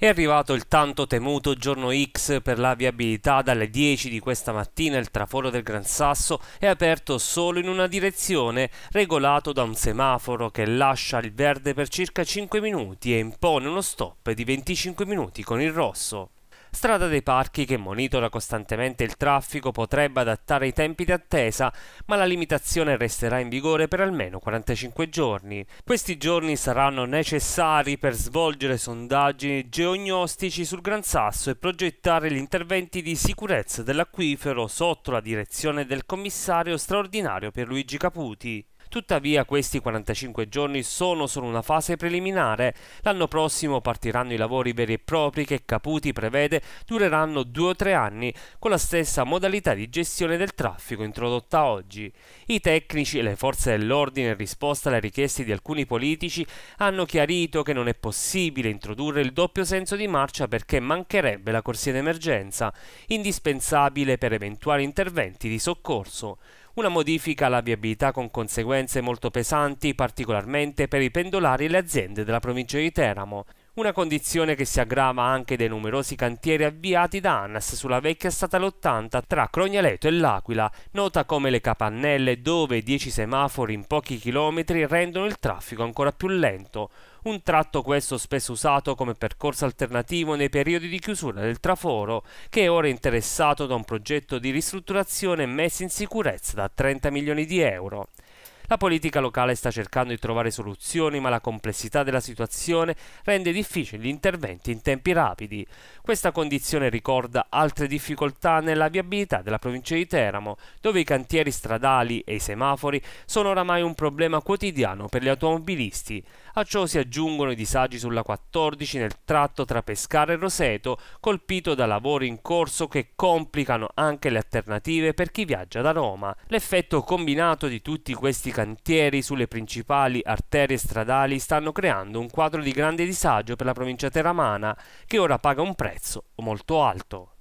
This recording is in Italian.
È arrivato il tanto temuto giorno X per la viabilità dalle 10 di questa mattina il traforo del Gran Sasso è aperto solo in una direzione, regolato da un semaforo che lascia il verde per circa 5 minuti e impone uno stop di 25 minuti con il rosso. Strada dei Parchi, che monitora costantemente il traffico, potrebbe adattare i tempi di attesa, ma la limitazione resterà in vigore per almeno 45 giorni. Questi giorni saranno necessari per svolgere sondaggi geognostici sul Gran Sasso e progettare gli interventi di sicurezza dell'acquifero sotto la direzione del commissario straordinario per Luigi Caputi. Tuttavia questi 45 giorni sono solo una fase preliminare. L'anno prossimo partiranno i lavori veri e propri che Caputi prevede dureranno due o tre anni, con la stessa modalità di gestione del traffico introdotta oggi. I tecnici e le forze dell'ordine in risposta alle richieste di alcuni politici hanno chiarito che non è possibile introdurre il doppio senso di marcia perché mancherebbe la corsia d'emergenza, indispensabile per eventuali interventi di soccorso. Una modifica alla viabilità con conseguenze molto pesanti particolarmente per i pendolari e le aziende della provincia di Teramo una condizione che si aggrava anche dai numerosi cantieri avviati da ANAS sulla vecchia statale 80 tra Crognaleto e L'Aquila, nota come le capannelle dove 10 semafori in pochi chilometri rendono il traffico ancora più lento, un tratto questo spesso usato come percorso alternativo nei periodi di chiusura del traforo, che è ora interessato da un progetto di ristrutturazione messo in sicurezza da 30 milioni di euro. La politica locale sta cercando di trovare soluzioni, ma la complessità della situazione rende difficili gli interventi in tempi rapidi. Questa condizione ricorda altre difficoltà nella viabilità della provincia di Teramo, dove i cantieri stradali e i semafori sono oramai un problema quotidiano per gli automobilisti. A ciò si aggiungono i disagi sulla 14 nel tratto tra Pescara e Roseto, colpito da lavori in corso che complicano anche le alternative per chi viaggia da Roma. L'effetto combinato di tutti questi cantieri sulle principali arterie stradali stanno creando un quadro di grande disagio per la provincia teramana che ora paga un prezzo molto alto.